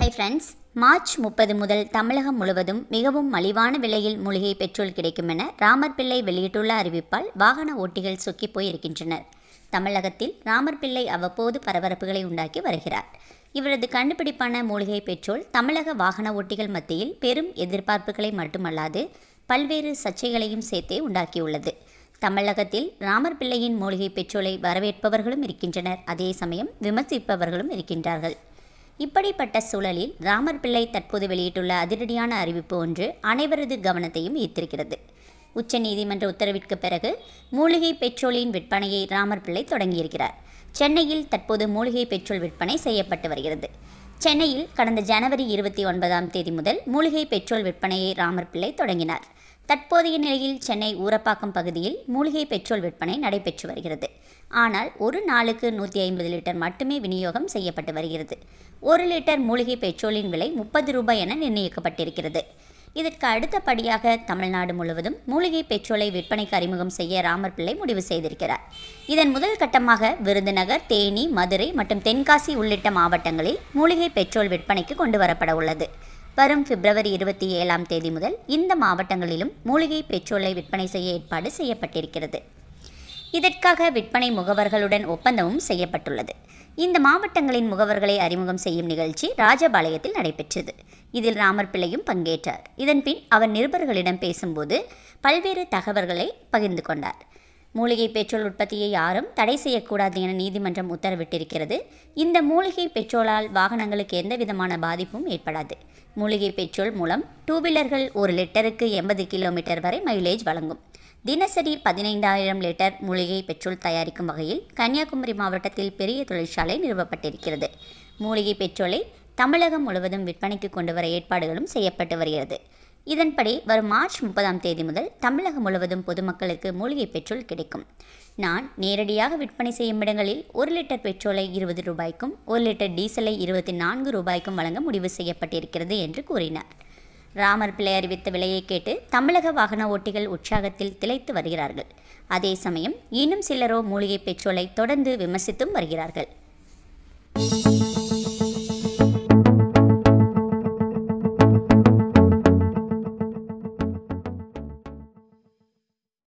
hi friends March முப்பது முதல் தமிழகம் முழுவதும் மிகவும் மலிவான விலையில் மூலிகை பெட்ரோல் கிடைக்கும் என ராமர் பிள்ளை வெளியிட்டுள்ள அறிவிப்பால் வாகன ஓட்டிகள் சொக்கி போயிருக்கின்றனர் தமிழகத்தில் ராமர் பிள்ளை அவ்வப்போது பரபரப்புகளை உண்டாக்கி வருகிறார் இவரது கண்டுபிடிப்பான மூலிகை பெட்ரோல் தமிழக வாகன ஓட்டிகள் மத்தியில் பெரும் எதிர்பார்ப்புகளை மட்டுமல்லாது பல்வேறு சர்ச்சைகளையும் சேர்த்தே உண்டாக்கியுள்ளது தமிழகத்தில் ராமர் பிள்ளையின் மூலிகை பெற்றோலை வரவேற்பவர்களும் இருக்கின்றனர் அதே சமயம் விமர்சிப்பவர்களும் இருக்கின்றார்கள் இப்படிப்பட்ட சூழலில் ராமர் பிள்ளை தற்போது வெளியிட்டுள்ள அதிரடியான அறிவிப்பு ஒன்று அனைவரது கவனத்தையும் ஈர்த்திருக்கிறது உச்ச நீதிமன்ற உத்தரவிற்கு பிறகு மூலிகை பெட்ரோலின் விற்பனையை ராமர் பிள்ளை தொடங்கியிருக்கிறார் சென்னையில் தற்போது மூலிகை பெட்ரோல் விற்பனை செய்யப்பட்டு வருகிறது சென்னையில் கடந்த ஜனவரி இருபத்தி ஒன்பதாம் தேதி முதல் மூலிகை பெட்ரோல் விற்பனையை ராமர் பிள்ளை தொடங்கினார் தற்போதைய நிலையில் சென்னை ஊரப்பாக்கம் பகுதியில் மூலிகை பெட்ரோல் விற்பனை நடைபெற்று வருகிறது ஆனால் ஒரு நாளுக்கு நூற்றி ஐம்பது லிட்டர் மட்டுமே விநியோகம் செய்யப்பட்டு வருகிறது ஒரு லிட்டர் மூலிகை பெட்ரோலின் விலை முப்பது ரூபாய் என நிர்ணயிக்கப்பட்டிருக்கிறது இதற்கு அடுத்தபடியாக தமிழ்நாடு முழுவதும் மூலிகை பெட்ரோலை விற்பனைக்கு அறிமுகம் செய்ய ராமர் பிள்ளை முடிவு செய்திருக்கிறார் இதன் முதல் கட்டமாக விருதுநகர் தேனி மதுரை மற்றும் தென்காசி உள்ளிட்ட மாவட்டங்களில் மூலிகை பெட்ரோல் விற்பனைக்கு கொண்டு வரப்பட உள்ளது வரும் பிப்ரவரி இருபத்தி ஏழாம் தேதி முதல் இந்த மாவட்டங்களிலும் மூலிகை பெட்ரோலை விற்பனை செய்ய ஏற்பாடு செய்யப்பட்டிருக்கிறது இதற்காக விற்பனை முகவர்களுடன் ஒப்பந்தமும் செய்யப்பட்டுள்ளது இந்த மாவட்டங்களின் முகவர்களை அறிமுகம் செய்யும் நிகழ்ச்சி ராஜபாளையத்தில் நடைபெற்றது இதில் ராமர் பிள்ளையும் பங்கேற்றார் இதன்பின் அவர் நிருபர்களிடம் பேசும்போது பல்வேறு தகவல்களை பகிர்ந்து கொண்டார் மூலிகை பெட்ரோல் உற்பத்தியை யாரும் தடை செய்யக்கூடாது என நீதிமன்றம் உத்தரவிட்டிருக்கிறது இந்த மூலிகை பெட்ரோலால் வாகனங்களுக்கு எந்தவிதமான பாதிப்பும் ஏற்படாது மூலிகை பெட்ரோல் மூலம் டூ வீலர்கள் ஒரு லிட்டருக்கு எண்பது கிலோமீட்டர் வரை மைலேஜ் வழங்கும் தினசரி பதினைந்தாயிரம் லிட்டர் மூலிகை பெட்ரோல் தயாரிக்கும் வகையில் கன்னியாகுமரி மாவட்டத்தில் பெரிய தொழிற்சாலை நிறுவப்பட்டிருக்கிறது மூலிகை பெட்ரோலை தமிழகம் முழுவதும் விற்பனைக்கு கொண்டு வர ஏற்பாடுகளும் செய்யப்பட்டு வருகிறது இதன்படி வரும் மார்ச் முப்பதாம் தேதி முதல் தமிழகம் முழுவதும் பொதுமக்களுக்கு மூலிகை பெட்ரோல் கிடைக்கும் நான் நேரடியாக விற்பனை செய்யும் இடங்களில் ஒரு லிட்டர் பெட்ரோலை இருபது ரூபாய்க்கும் ஒரு லிட்டர் டீசலை இருபத்தி நான்கு ரூபாய்க்கும் வழங்க முடிவு செய்யப்பட்டிருக்கிறது என்று கூறினார் ராமர் பிள்ளை அறிவித்த விலையை கேட்டு தமிழக வாகன ஓட்டிகள் உற்சாகத்தில் திளைத்து வருகிறார்கள் அதே சமயம் இன்னும் சிலரோ மூலிகை பெட்ரோலை தொடர்ந்து விமர்சித்தும் வருகிறார்கள்